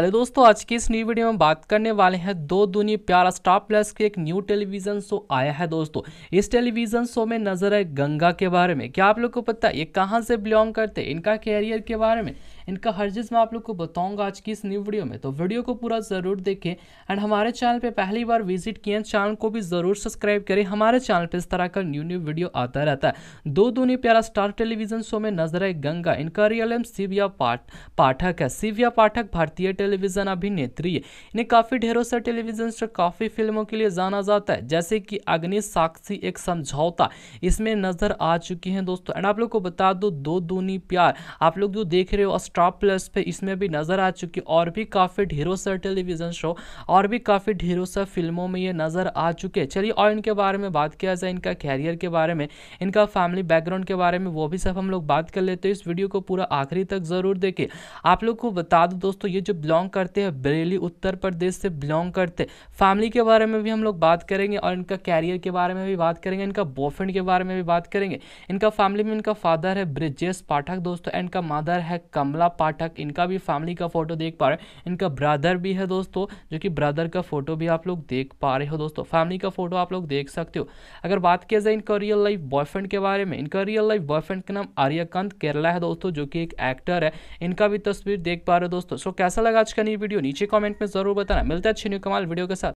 hello दोस्तों आज की इस न्यू वीडियो में बात करने वाले हैं दो दुनिया प्यार स्टार प्लस के एक न्यू टेलीविज़न शो आया है दोस्तों इस टेलीविज़न शो में नज़र है गंगा के बारे में क्या आप लोग को पता है ये कहाँ से बिलोंग करते हैं इनका कैरियर के बारे में इनका हर चीज़ मैं आप लोग को बताऊंगा आज की इस न्यू वीडियो में तो वीडियो को पूरा ज़रूर देखें एंड हमारे चैनल पे पहली बार विजिट किए चैनल को भी ज़रूर सब्सक्राइब करें हमारे चैनल पे इस तरह का न्यू न्यू वीडियो आता रहता है दो दुनिया प्यारा स्टार टेलीविज़न शो में नज़र है गंगा इनका रियल एम सिविया पाठ पाठक है सिविया पाठक भारतीय टेलीविज़न अभिनेत्री है इन्हें काफ़ी ढेरों से टेलीविज़न से काफ़ी फिल्मों के लिए जाना जाता है जैसे कि अग्नि साक्षी एक समझौता इसमें नज़र आ चुकी हैं दोस्तों एंड आप लोग को बता दो दो दूनी प्यार आप लोग जो देख रहे हो स्टार प्लस पे इसमें भी नज़र आ चुकी और भी काफ़ी ढेरों से टेलीविज़न शो और भी काफ़ी ढेरों से फिल्मों में ये नज़र आ चुके चलिए और इनके बारे में बात किया जाए इनका कैरियर के बारे में इनका फैमिली बैकग्राउंड के बारे में वो भी सब हम लोग बात कर लेते हैं इस वीडियो को पूरा आखिरी तक ज़रूर देखे आप लोग को बता दो दोस्तों ये जो ब्लॉग बिलोंग करते हैं बरेली उत्तर प्रदेश से बिलोंग करते फैमिली के बारे में भी हम लोग बात करेंगे और इनका कैरियर के बारे में भी बात करेंगे इनका बॉयफ्रेंड के बारे में भी बात करेंगे इनका फैमिली में इनका फादर है ब्रिजेश पाठक दोस्तों एंड इनका मदर है कमला पाठक इनका भी फैमिली का फोटो देख पा रहे हैं इनका ब्रदर भी है दोस्तों जो कि ब्रदर का फोटो भी आप लोग देख पा रहे हो दोस्तों फैमिली का फोटो आप लोग देख सकते हो अगर बात किया जाए इनका रियल लाइफ बॉयफ्रेंड के बारे में इनका रियल लाइफ बॉयफ्रेंड का नाम आर्यकंत केरला है दोस्तों जो कि एक एक्टर है इनका भी तस्वीर देख पा रहे हो दोस्तों सो कैसा लगा लगा आज का नई वीडियो नीचे कॉमेंट में जरूर बताना मिलता है अच्छी न्यू कमाल वीडियो के साथ